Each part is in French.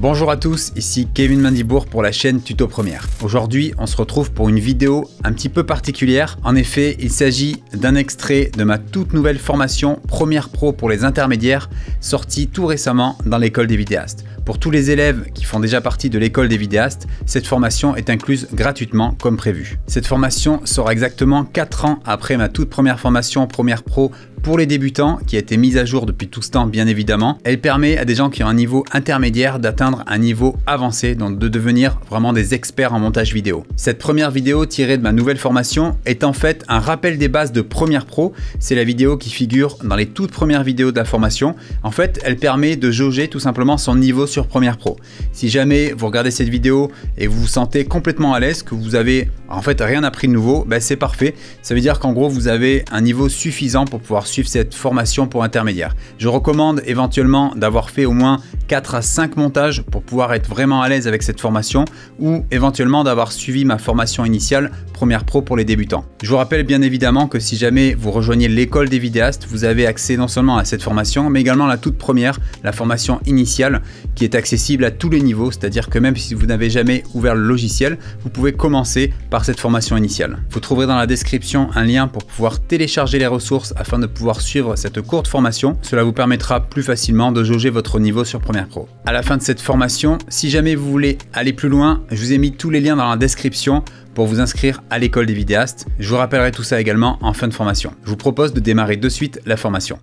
Bonjour à tous, ici Kevin Mandibourg pour la chaîne Tuto Première. Aujourd'hui, on se retrouve pour une vidéo un petit peu particulière. En effet, il s'agit d'un extrait de ma toute nouvelle formation Première Pro pour les intermédiaires, sortie tout récemment dans l'école des vidéastes. Pour tous les élèves qui font déjà partie de l'école des vidéastes, cette formation est incluse gratuitement comme prévu. Cette formation sera exactement 4 ans après ma toute première formation Première Pro pour les débutants, qui a été mise à jour depuis tout ce temps bien évidemment. Elle permet à des gens qui ont un niveau intermédiaire d'atteindre un niveau avancé, donc de devenir vraiment des experts en montage vidéo. Cette première vidéo tirée de ma nouvelle formation est en fait un rappel des bases de Premiere Pro. C'est la vidéo qui figure dans les toutes premières vidéos de la formation. En fait, elle permet de jauger tout simplement son niveau sur Premiere Pro. Si jamais vous regardez cette vidéo et vous vous sentez complètement à l'aise, que vous avez en fait rien appris de nouveau, ben c'est parfait. Ça veut dire qu'en gros, vous avez un niveau suffisant pour pouvoir suivre cette formation pour intermédiaire. Je recommande éventuellement d'avoir fait au moins 4 à 5 montages pour pouvoir être vraiment à l'aise avec cette formation ou éventuellement d'avoir suivi ma formation initiale Première Pro pour les débutants. Je vous rappelle bien évidemment que si jamais vous rejoignez l'école des vidéastes, vous avez accès non seulement à cette formation mais également à la toute première, la formation initiale qui est accessible à tous les niveaux, c'est-à-dire que même si vous n'avez jamais ouvert le logiciel, vous pouvez commencer par cette formation initiale. Vous trouverez dans la description un lien pour pouvoir télécharger les ressources afin de pouvoir suivre cette courte formation. Cela vous permettra plus facilement de jauger votre niveau sur Première à la fin de cette formation, si jamais vous voulez aller plus loin, je vous ai mis tous les liens dans la description pour vous inscrire à l'école des vidéastes. Je vous rappellerai tout ça également en fin de formation. Je vous propose de démarrer de suite la formation.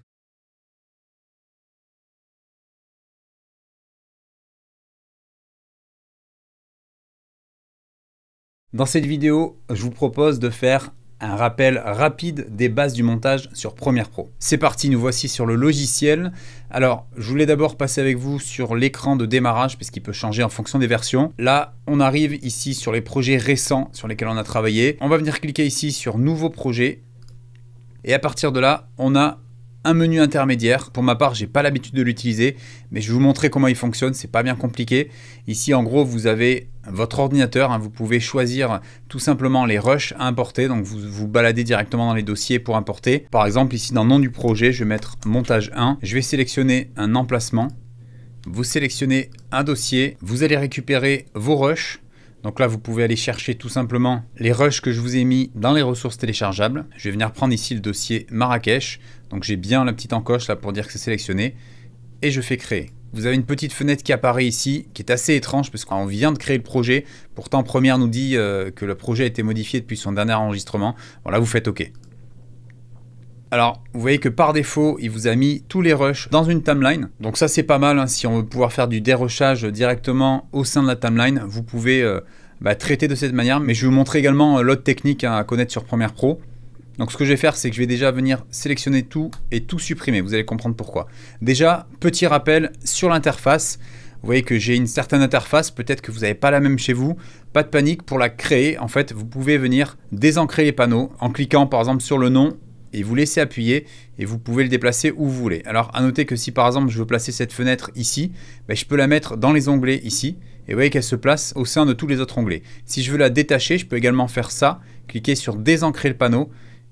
Dans cette vidéo, je vous propose de faire un rappel rapide des bases du montage sur Premiere Pro. C'est parti, nous voici sur le logiciel. Alors, je voulais d'abord passer avec vous sur l'écran de démarrage, parce qu'il peut changer en fonction des versions. Là, on arrive ici sur les projets récents sur lesquels on a travaillé. On va venir cliquer ici sur Nouveau projet. Et à partir de là, on a un menu intermédiaire. Pour ma part, j'ai pas l'habitude de l'utiliser, mais je vais vous montrer comment il fonctionne, c'est pas bien compliqué. Ici, en gros, vous avez votre ordinateur, hein, vous pouvez choisir tout simplement les rushs à importer, donc vous vous baladez directement dans les dossiers pour importer. Par exemple, ici dans nom du projet, je vais mettre montage 1, je vais sélectionner un emplacement, vous sélectionnez un dossier, vous allez récupérer vos rushs, donc là, vous pouvez aller chercher tout simplement les rushs que je vous ai mis dans les ressources téléchargeables. Je vais venir prendre ici le dossier Marrakech. Donc j'ai bien la petite encoche là pour dire que c'est sélectionné. Et je fais créer. Vous avez une petite fenêtre qui apparaît ici, qui est assez étrange parce qu'on vient de créer le projet. Pourtant, Première nous dit euh, que le projet a été modifié depuis son dernier enregistrement. Bon là, vous faites OK. Alors, vous voyez que par défaut, il vous a mis tous les rushs dans une timeline. Donc ça, c'est pas mal. Hein. Si on veut pouvoir faire du dérochage directement au sein de la timeline, vous pouvez euh, bah, traiter de cette manière. Mais je vais vous montrer également euh, l'autre technique hein, à connaître sur Premiere Pro. Donc ce que je vais faire, c'est que je vais déjà venir sélectionner tout et tout supprimer. Vous allez comprendre pourquoi. Déjà, petit rappel sur l'interface. Vous voyez que j'ai une certaine interface, peut-être que vous n'avez pas la même chez vous. Pas de panique, pour la créer, en fait, vous pouvez venir désancrer les panneaux en cliquant par exemple sur le nom et vous laissez appuyer et vous pouvez le déplacer où vous voulez. Alors à noter que si par exemple je veux placer cette fenêtre ici, ben, je peux la mettre dans les onglets ici et vous voyez qu'elle se place au sein de tous les autres onglets. Si je veux la détacher, je peux également faire ça, cliquer sur désancrer le panneau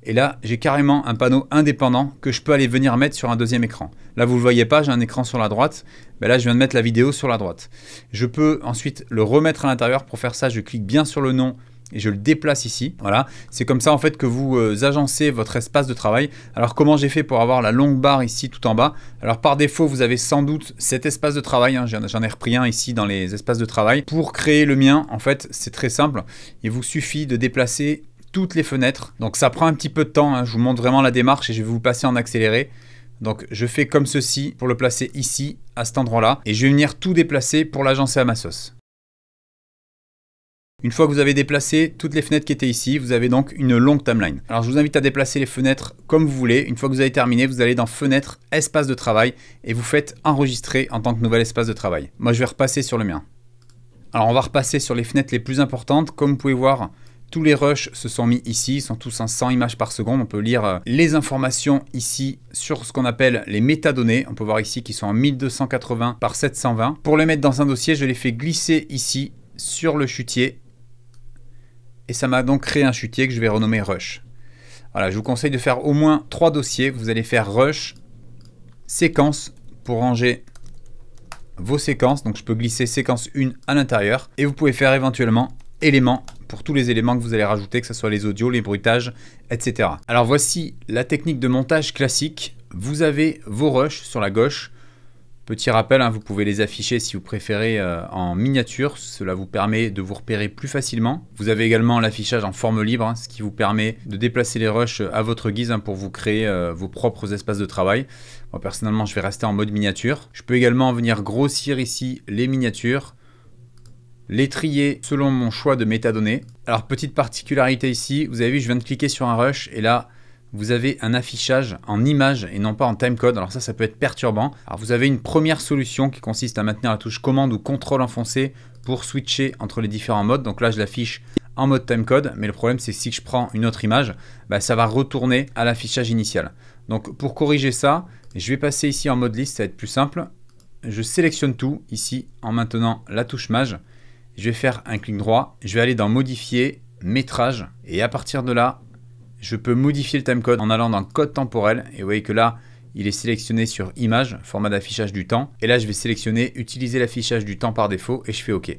et là, j'ai carrément un panneau indépendant que je peux aller venir mettre sur un deuxième écran. Là, vous ne le voyez pas, j'ai un écran sur la droite. mais ben là, je viens de mettre la vidéo sur la droite. Je peux ensuite le remettre à l'intérieur. Pour faire ça, je clique bien sur le nom et je le déplace ici. Voilà, c'est comme ça en fait que vous euh, agencez votre espace de travail. Alors comment j'ai fait pour avoir la longue barre ici tout en bas Alors par défaut, vous avez sans doute cet espace de travail. Hein. J'en ai repris un ici dans les espaces de travail. Pour créer le mien, en fait, c'est très simple. Il vous suffit de déplacer toutes les fenêtres. Donc ça prend un petit peu de temps. Hein. Je vous montre vraiment la démarche et je vais vous passer en accéléré. Donc je fais comme ceci pour le placer ici, à cet endroit-là. Et je vais venir tout déplacer pour l'agencer à ma sauce. Une fois que vous avez déplacé toutes les fenêtres qui étaient ici, vous avez donc une longue timeline. Alors je vous invite à déplacer les fenêtres comme vous voulez. Une fois que vous avez terminé, vous allez dans Fenêtre, Espace de travail et vous faites Enregistrer en tant que nouvel espace de travail. Moi je vais repasser sur le mien. Alors on va repasser sur les fenêtres les plus importantes. Comme vous pouvez voir, tous les rushs se sont mis ici, ils sont tous en 100 images par seconde. On peut lire euh, les informations ici sur ce qu'on appelle les métadonnées. On peut voir ici qu'ils sont en 1280 par 720. Pour les mettre dans un dossier, je les fais glisser ici sur le chutier et ça m'a donc créé un chutier que je vais renommer Rush. Voilà, je vous conseille de faire au moins trois dossiers. Vous allez faire Rush, séquence pour ranger vos séquences. Donc je peux glisser séquence 1 à l'intérieur et vous pouvez faire éventuellement éléments pour tous les éléments que vous allez rajouter, que ce soit les audios, les bruitages, etc. Alors voici la technique de montage classique. Vous avez vos rushs sur la gauche Petit rappel, hein, vous pouvez les afficher si vous préférez euh, en miniature, cela vous permet de vous repérer plus facilement. Vous avez également l'affichage en forme libre, hein, ce qui vous permet de déplacer les rushs à votre guise hein, pour vous créer euh, vos propres espaces de travail. Moi personnellement je vais rester en mode miniature. Je peux également venir grossir ici les miniatures, les trier selon mon choix de métadonnées. Alors petite particularité ici, vous avez vu je viens de cliquer sur un rush et là vous avez un affichage en image et non pas en timecode. Alors ça, ça peut être perturbant. Alors vous avez une première solution qui consiste à maintenir la touche commande ou contrôle enfoncée pour switcher entre les différents modes. Donc là, je l'affiche en mode timecode, mais le problème c'est si je prends une autre image, bah, ça va retourner à l'affichage initial. Donc pour corriger ça, je vais passer ici en mode liste, ça va être plus simple. Je sélectionne tout ici en maintenant la touche mage. Je vais faire un clic droit, je vais aller dans modifier, métrage, et à partir de là, je peux modifier le timecode en allant dans code temporel et vous voyez que là, il est sélectionné sur image, format d'affichage du temps. Et là, je vais sélectionner utiliser l'affichage du temps par défaut et je fais OK.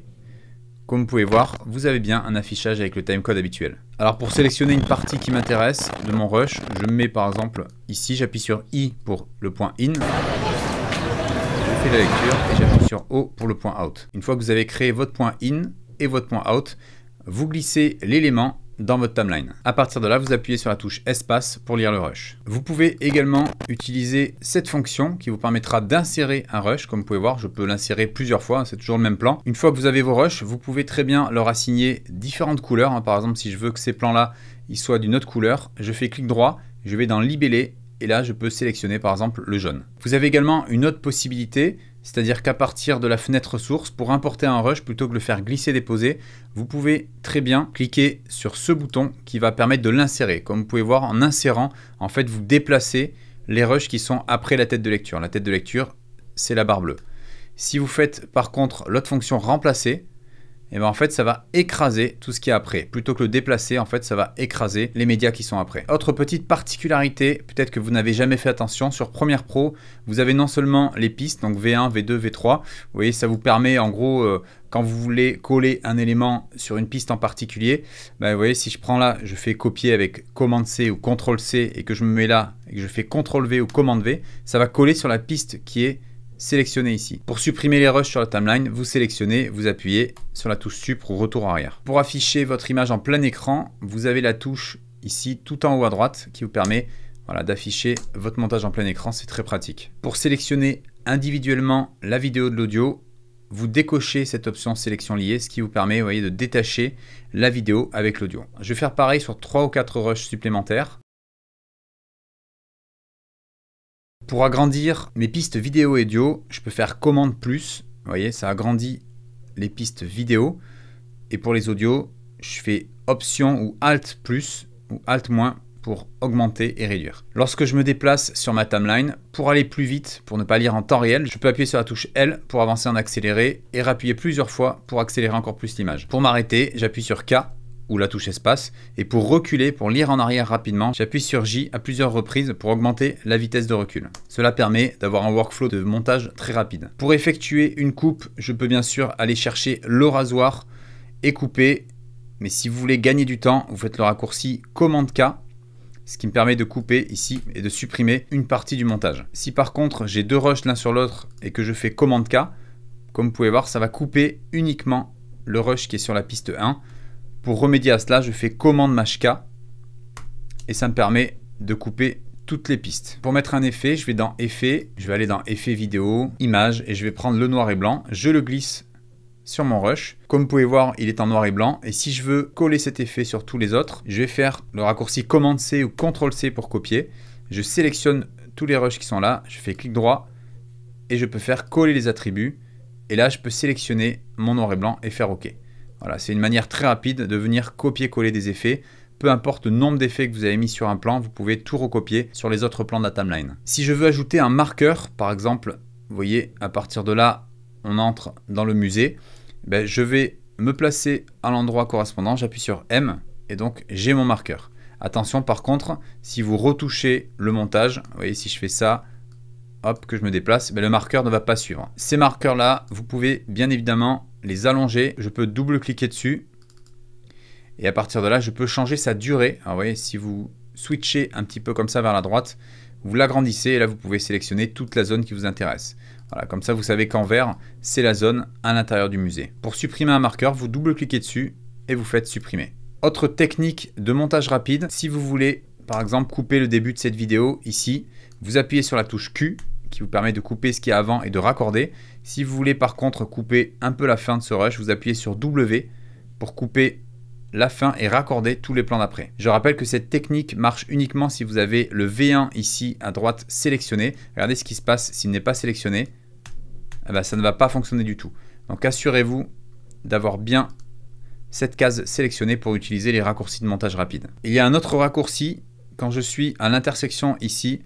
Comme vous pouvez voir, vous avez bien un affichage avec le timecode habituel. Alors pour sélectionner une partie qui m'intéresse de mon rush, je mets par exemple ici, j'appuie sur I pour le point in, je fais la lecture et j'appuie sur O pour le point out. Une fois que vous avez créé votre point in et votre point out, vous glissez l'élément dans votre timeline. À partir de là, vous appuyez sur la touche espace pour lire le rush. Vous pouvez également utiliser cette fonction qui vous permettra d'insérer un rush. Comme vous pouvez voir, je peux l'insérer plusieurs fois, c'est toujours le même plan. Une fois que vous avez vos rushs, vous pouvez très bien leur assigner différentes couleurs. Hein. Par exemple, si je veux que ces plans-là soient d'une autre couleur, je fais clic droit, je vais dans libellé et là je peux sélectionner par exemple le jaune. Vous avez également une autre possibilité, c'est-à-dire qu'à partir de la fenêtre source, pour importer un rush plutôt que le faire glisser-déposer, vous pouvez très bien cliquer sur ce bouton qui va permettre de l'insérer. Comme vous pouvez voir, en insérant, en fait, vous déplacez les rushs qui sont après la tête de lecture. La tête de lecture, c'est la barre bleue. Si vous faites par contre l'autre fonction remplacer, et eh bien en fait ça va écraser tout ce qui est après. Plutôt que le déplacer, en fait ça va écraser les médias qui sont après. Autre petite particularité, peut-être que vous n'avez jamais fait attention, sur Premiere Pro, vous avez non seulement les pistes, donc V1, V2, V3, vous voyez ça vous permet en gros euh, quand vous voulez coller un élément sur une piste en particulier, ben, vous voyez, si je prends là, je fais copier avec commande C ou CTRL C et que je me mets là et que je fais CTRL V ou commande V, ça va coller sur la piste qui est sélectionnez ici. Pour supprimer les rushs sur la timeline, vous sélectionnez, vous appuyez sur la touche SUP ou retour arrière. Pour afficher votre image en plein écran, vous avez la touche ici tout en haut à droite qui vous permet voilà, d'afficher votre montage en plein écran, c'est très pratique. Pour sélectionner individuellement la vidéo de l'audio, vous décochez cette option sélection liée, ce qui vous permet voyez, de détacher la vidéo avec l'audio. Je vais faire pareil sur 3 ou 4 rushs supplémentaires. Pour agrandir mes pistes vidéo et audio, je peux faire commande plus. Vous voyez, ça agrandit les pistes vidéo. Et pour les audios, je fais option ou alt plus ou alt moins pour augmenter et réduire. Lorsque je me déplace sur ma timeline, pour aller plus vite, pour ne pas lire en temps réel, je peux appuyer sur la touche L pour avancer en accéléré et rappuyer plusieurs fois pour accélérer encore plus l'image. Pour m'arrêter, j'appuie sur K ou la touche espace. Et pour reculer, pour lire en arrière rapidement, j'appuie sur J à plusieurs reprises pour augmenter la vitesse de recul. Cela permet d'avoir un workflow de montage très rapide. Pour effectuer une coupe, je peux bien sûr aller chercher le rasoir et couper. Mais si vous voulez gagner du temps, vous faites le raccourci Commande K ce qui me permet de couper ici et de supprimer une partie du montage. Si par contre j'ai deux rushs l'un sur l'autre et que je fais commande K, comme vous pouvez voir, ça va couper uniquement le rush qui est sur la piste 1 pour remédier à cela, je fais commande machka et ça me permet de couper toutes les pistes. Pour mettre un effet, je vais dans effet, je vais aller dans effet vidéo, image et je vais prendre le noir et blanc. Je le glisse sur mon rush. Comme vous pouvez voir, il est en noir et blanc. Et si je veux coller cet effet sur tous les autres, je vais faire le raccourci commande C ou contrôle C pour copier. Je sélectionne tous les rushs qui sont là, je fais clic droit et je peux faire coller les attributs. Et là, je peux sélectionner mon noir et blanc et faire OK. Voilà, c'est une manière très rapide de venir copier-coller des effets peu importe le nombre d'effets que vous avez mis sur un plan, vous pouvez tout recopier sur les autres plans de la timeline. Si je veux ajouter un marqueur, par exemple, vous voyez, à partir de là, on entre dans le musée, ben, je vais me placer à l'endroit correspondant, j'appuie sur M, et donc j'ai mon marqueur. Attention par contre, si vous retouchez le montage, vous voyez, si je fais ça, hop, que je me déplace, ben, le marqueur ne va pas suivre. Ces marqueurs-là, vous pouvez bien évidemment les allonger. Je peux double-cliquer dessus. Et à partir de là, je peux changer sa durée. Alors, vous voyez, si vous switchez un petit peu comme ça vers la droite, vous l'agrandissez et là, vous pouvez sélectionner toute la zone qui vous intéresse. Voilà, comme ça, vous savez qu'en vert, c'est la zone à l'intérieur du musée. Pour supprimer un marqueur, vous double-cliquez dessus et vous faites supprimer. Autre technique de montage rapide, si vous voulez, par exemple, couper le début de cette vidéo ici, vous appuyez sur la touche Q qui vous permet de couper ce qui est avant et de raccorder. Si vous voulez par contre couper un peu la fin de ce rush, vous appuyez sur W pour couper la fin et raccorder tous les plans d'après. Je rappelle que cette technique marche uniquement si vous avez le V1 ici à droite sélectionné. Regardez ce qui se passe s'il n'est pas sélectionné. Ah bah, ça ne va pas fonctionner du tout. Donc assurez-vous d'avoir bien cette case sélectionnée pour utiliser les raccourcis de montage rapide. Il y a un autre raccourci quand je suis à l'intersection ici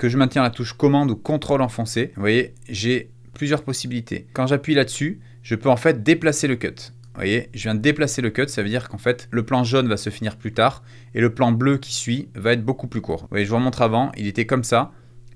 que je maintiens la touche commande ou contrôle enfoncée, vous voyez, j'ai plusieurs possibilités. Quand j'appuie là-dessus, je peux en fait déplacer le cut. Vous voyez, je viens de déplacer le cut, ça veut dire qu'en fait, le plan jaune va se finir plus tard et le plan bleu qui suit va être beaucoup plus court. Vous voyez, je vous remontre avant, il était comme ça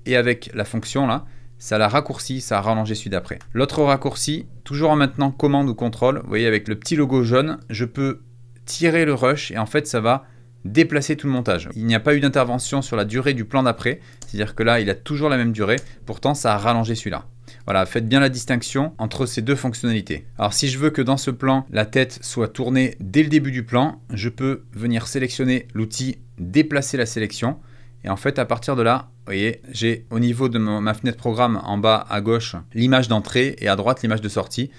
et avec la fonction là, ça l'a raccourci, ça a rallongé celui d'après. L'autre raccourci, toujours en maintenant commande ou contrôle, vous voyez avec le petit logo jaune, je peux tirer le rush et en fait ça va déplacer tout le montage. Il n'y a pas eu d'intervention sur la durée du plan d'après, c'est-à-dire que là, il a toujours la même durée, pourtant ça a rallongé celui-là. Voilà, faites bien la distinction entre ces deux fonctionnalités. Alors si je veux que dans ce plan, la tête soit tournée dès le début du plan, je peux venir sélectionner l'outil déplacer la sélection. Et en fait, à partir de là, vous voyez, j'ai au niveau de ma fenêtre programme en bas à gauche l'image d'entrée et à droite l'image de sortie.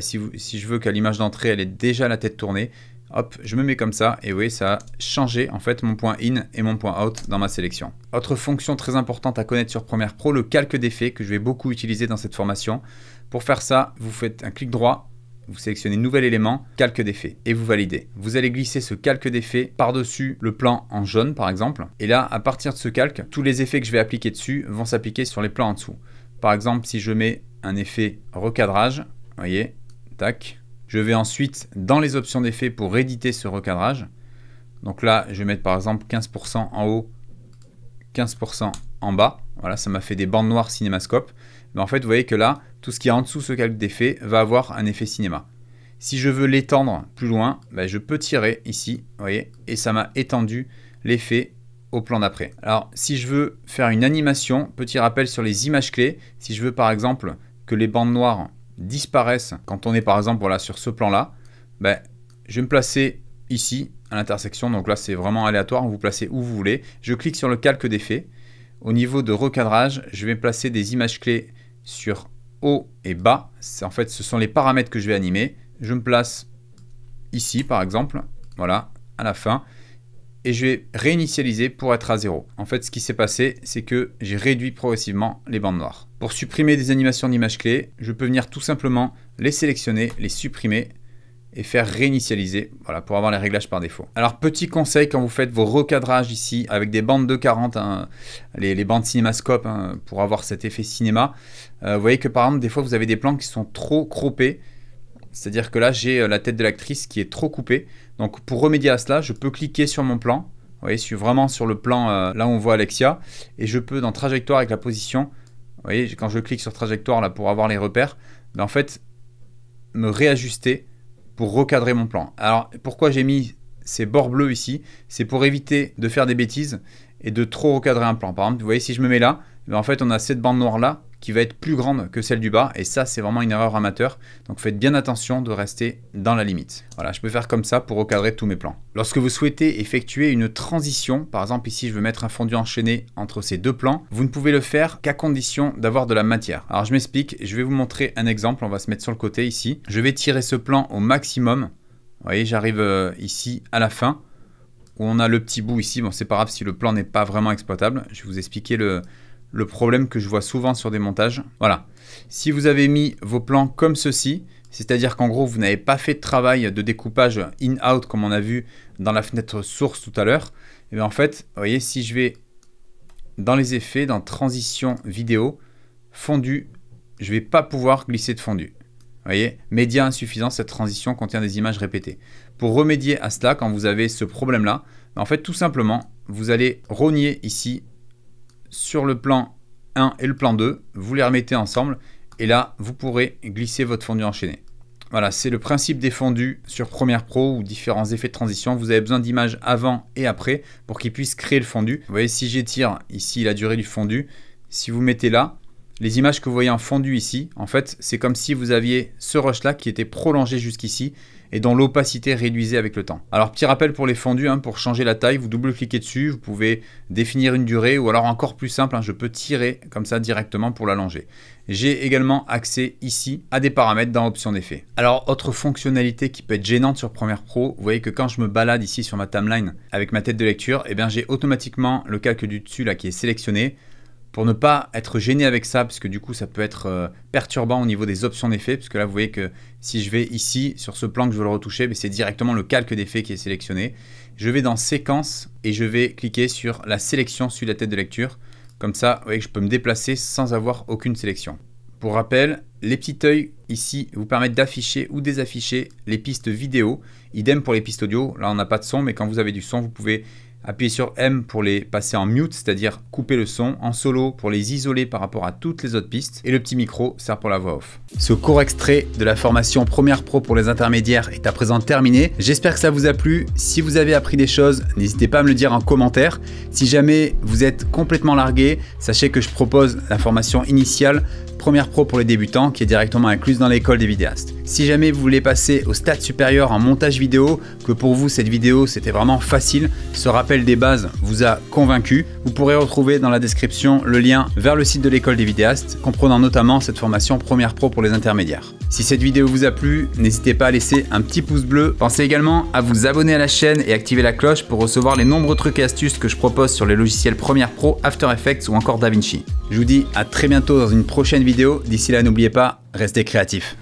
si, si, je veux qu'à l'image d'entrée, elle ait déjà la tête tournée, Hop, je me mets comme ça, et vous voyez, ça a changé en fait mon point in et mon point out dans ma sélection. Autre fonction très importante à connaître sur Premiere Pro, le calque d'effet que je vais beaucoup utiliser dans cette formation. Pour faire ça, vous faites un clic droit, vous sélectionnez nouvel élément, calque d'effet, et vous validez. Vous allez glisser ce calque d'effet par-dessus le plan en jaune par exemple, et là, à partir de ce calque, tous les effets que je vais appliquer dessus vont s'appliquer sur les plans en dessous. Par exemple, si je mets un effet recadrage, vous voyez, tac, je vais ensuite dans les options d'effet pour éditer ce recadrage. Donc là, je vais mettre par exemple 15% en haut, 15% en bas. Voilà, ça m'a fait des bandes noires cinémascope. Mais en fait, vous voyez que là, tout ce qui est en dessous ce calque d'effet va avoir un effet cinéma. Si je veux l'étendre plus loin, bah, je peux tirer ici, vous voyez, et ça m'a étendu l'effet au plan d'après. Alors, si je veux faire une animation, petit rappel sur les images clés, si je veux par exemple que les bandes noires disparaissent quand on est par exemple sur ce plan-là, ben, je vais me placer ici à l'intersection. Donc là, c'est vraiment aléatoire. Vous placez où vous voulez. Je clique sur le calque d'effet. Au niveau de recadrage, je vais placer des images clés sur haut et bas. En fait, ce sont les paramètres que je vais animer. Je me place ici, par exemple. Voilà, à la fin. Et je vais réinitialiser pour être à zéro. En fait, ce qui s'est passé, c'est que j'ai réduit progressivement les bandes noires. Pour supprimer des animations d'image clé, je peux venir tout simplement les sélectionner, les supprimer et faire réinitialiser voilà, pour avoir les réglages par défaut. Alors petit conseil quand vous faites vos recadrages ici avec des bandes de 40, hein, les, bandes cinémascope hein, pour avoir cet effet cinéma, euh, vous voyez que par exemple des fois vous avez des plans qui sont trop croppés, c'est-à-dire que là j'ai euh, la tête de l'actrice qui est trop coupée. Donc pour remédier à cela, je peux cliquer sur mon plan, vous voyez je suis vraiment sur le plan euh, là où on voit Alexia et je peux dans trajectoire avec la position voyez, quand je clique sur trajectoire là pour avoir les repères, ben, en fait, me réajuster pour recadrer mon plan. Alors pourquoi j'ai mis ces bords bleus ici C'est pour éviter de faire des bêtises et de trop recadrer un plan. Par exemple, vous voyez, si je me mets là, ben, en fait, on a cette bande noire là qui va être plus grande que celle du bas. Et ça, c'est vraiment une erreur amateur. Donc faites bien attention de rester dans la limite. Voilà, je peux faire comme ça pour recadrer tous mes plans. Lorsque vous souhaitez effectuer une transition, par exemple ici, je veux mettre un fondu enchaîné entre ces deux plans, vous ne pouvez le faire qu'à condition d'avoir de la matière. Alors je m'explique, je vais vous montrer un exemple. On va se mettre sur le côté ici. Je vais tirer ce plan au maximum. Vous voyez, j'arrive euh, ici à la fin où on a le petit bout ici. Bon, c'est pas grave si le plan n'est pas vraiment exploitable. Je vais vous expliquer le, le problème que je vois souvent sur des montages. Voilà. Si vous avez mis vos plans comme ceci, c'est-à-dire qu'en gros, vous n'avez pas fait de travail de découpage in-out comme on a vu dans la fenêtre source tout à l'heure, et eh bien en fait, vous voyez, si je vais dans les effets, dans transition vidéo, fondu, je vais pas pouvoir glisser de fondu. voyez, média insuffisant, cette transition contient des images répétées. Pour remédier à cela, quand vous avez ce problème-là, en fait, tout simplement, vous allez rogner ici sur le plan 1 et le plan 2, vous les remettez ensemble et là, vous pourrez glisser votre fondu enchaîné. Voilà, c'est le principe des fondus sur Premiere Pro ou différents effets de transition. Vous avez besoin d'images avant et après pour qu'ils puissent créer le fondu. Vous voyez, si j'étire ici la durée du fondu, si vous mettez là, les images que vous voyez en fondu ici, en fait, c'est comme si vous aviez ce rush-là qui était prolongé jusqu'ici et dont l'opacité réduisait avec le temps. Alors petit rappel pour les fondus, hein, pour changer la taille, vous double-cliquez dessus, vous pouvez définir une durée ou alors encore plus simple, hein, je peux tirer comme ça directement pour l'allonger. J'ai également accès ici à des paramètres dans l'option d'effet. Alors autre fonctionnalité qui peut être gênante sur Premiere Pro, vous voyez que quand je me balade ici sur ma timeline avec ma tête de lecture, eh bien j'ai automatiquement le calque du dessus là qui est sélectionné pour ne pas être gêné avec ça, parce que du coup ça peut être euh, perturbant au niveau des options d'effets, parce que là vous voyez que si je vais ici, sur ce plan que je veux le retoucher, c'est directement le calque d'effet qui est sélectionné. Je vais dans séquence et je vais cliquer sur la sélection sur la tête de lecture. Comme ça, vous voyez que je peux me déplacer sans avoir aucune sélection. Pour rappel, les petits œils ici vous permettent d'afficher ou désafficher les pistes vidéo. Idem pour les pistes audio, là on n'a pas de son, mais quand vous avez du son, vous pouvez Appuyez sur M pour les passer en mute, c'est-à-dire couper le son, en solo pour les isoler par rapport à toutes les autres pistes, et le petit micro sert pour la voix off. Ce court extrait de la formation Première Pro pour les intermédiaires est à présent terminé. J'espère que ça vous a plu. Si vous avez appris des choses, n'hésitez pas à me le dire en commentaire. Si jamais vous êtes complètement largué, sachez que je propose la formation initiale Première Pro pour les débutants qui est directement incluse dans l'école des vidéastes. Si jamais vous voulez passer au stade supérieur en montage vidéo, que pour vous cette vidéo c'était vraiment facile, ce rappel des bases vous a convaincu, vous pourrez retrouver dans la description le lien vers le site de l'école des vidéastes, comprenant notamment cette formation Première Pro pour les intermédiaires. Si cette vidéo vous a plu, n'hésitez pas à laisser un petit pouce bleu. Pensez également à vous abonner à la chaîne et activer la cloche pour recevoir les nombreux trucs et astuces que je propose sur les logiciels Premiere Pro, After Effects ou encore DaVinci. Je vous dis à très bientôt dans une prochaine vidéo. D'ici là, n'oubliez pas, restez créatifs.